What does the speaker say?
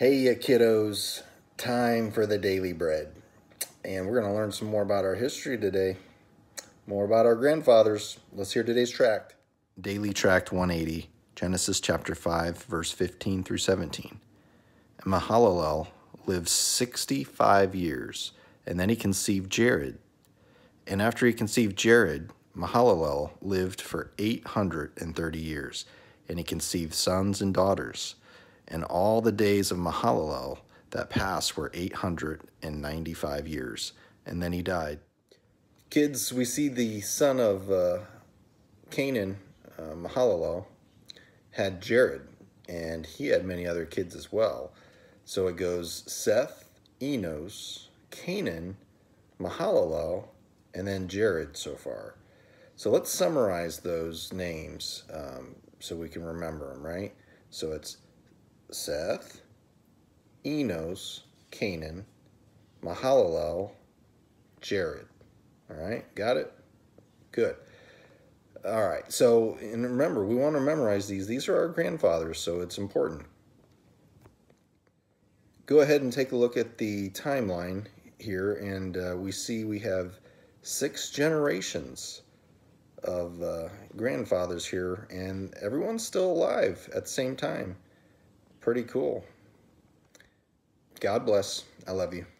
Hey, kiddos, time for the daily bread. And we're going to learn some more about our history today, more about our grandfathers. Let's hear today's tract. Daily Tract 180, Genesis chapter 5, verse 15 through 17. And Mahalalel lived 65 years, and then he conceived Jared. And after he conceived Jared, Mahalalel lived for 830 years, and he conceived sons and daughters and all the days of Mahalalel that passed were 895 years, and then he died. Kids, we see the son of uh, Canaan, uh, Mahalalel, had Jared, and he had many other kids as well. So it goes Seth, Enos, Canaan, Mahalalel, and then Jared so far. So let's summarize those names um, so we can remember them, right? So it's Seth, Enos, Canaan, Mahalalel, Jared. All right, got it? Good. All right, so, and remember, we want to memorize these. These are our grandfathers, so it's important. Go ahead and take a look at the timeline here, and uh, we see we have six generations of uh, grandfathers here, and everyone's still alive at the same time. Pretty cool. God bless. I love you.